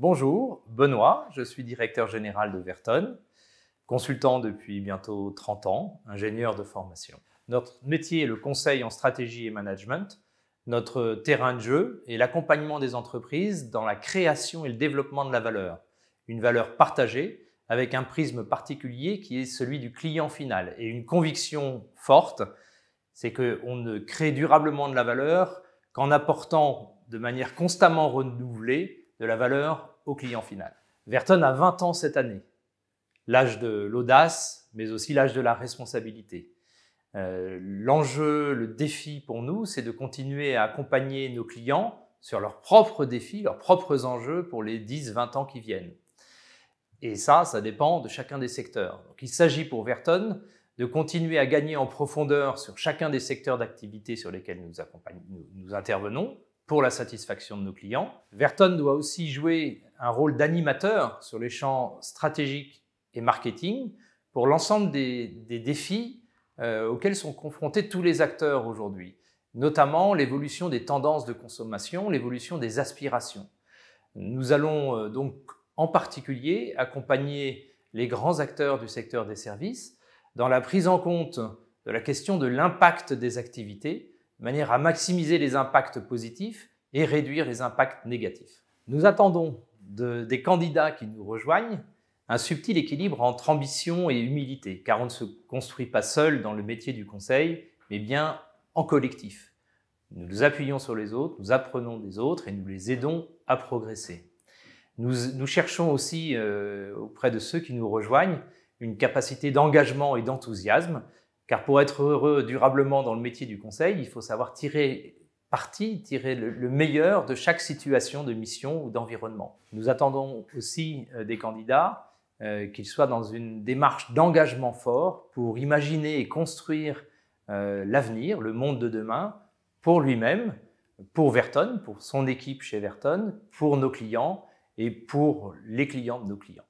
Bonjour, Benoît, je suis directeur général de Verton, consultant depuis bientôt 30 ans, ingénieur de formation. Notre métier est le conseil en stratégie et management. Notre terrain de jeu est l'accompagnement des entreprises dans la création et le développement de la valeur. Une valeur partagée avec un prisme particulier qui est celui du client final et une conviction forte, c'est qu'on ne crée durablement de la valeur qu'en apportant de manière constamment renouvelée de la valeur au client final. Verton a 20 ans cette année. L'âge de l'audace, mais aussi l'âge de la responsabilité. Euh, l'enjeu, le défi pour nous, c'est de continuer à accompagner nos clients sur leurs propres défis, leurs propres enjeux pour les 10-20 ans qui viennent. Et ça, ça dépend de chacun des secteurs. il s'agit pour Verton de continuer à gagner en profondeur sur chacun des secteurs d'activité sur lesquels nous intervenons, pour la satisfaction de nos clients. Verton doit aussi jouer un rôle d'animateur sur les champs stratégiques et marketing pour l'ensemble des, défis euh, auxquels sont confrontés tous les acteurs aujourd'hui, notamment l'évolution des tendances de consommation, l'évolution des aspirations. Nous allons euh, donc en particulier accompagner les grands acteurs du secteur des services dans la prise en compte de la question de l'impact des activités de manière à maximiser les impacts positifs et réduire les impacts négatifs. Nous attendons des candidats qui nous rejoignent un subtil équilibre entre ambition et humilité, car on ne se construit pas seul dans le métier du conseil, mais bien en collectif. Nous nous appuyons sur les autres, nous apprenons des autres et nous les aidons à progresser. Nous, cherchons aussi euh, auprès de ceux qui nous rejoignent une capacité d'engagement et d'enthousiasme car pour être heureux durablement dans le métier du conseil, il faut savoir tirer parti, tirer le, meilleur de chaque situation de mission ou d'environnement. Nous attendons aussi euh, des candidats euh, qu'ils soient dans une démarche d'engagement fort pour imaginer et construire euh, l'avenir, le monde de demain, pour lui-même, pour Verton, pour son équipe chez Verton, pour nos clients et pour les clients de nos clients.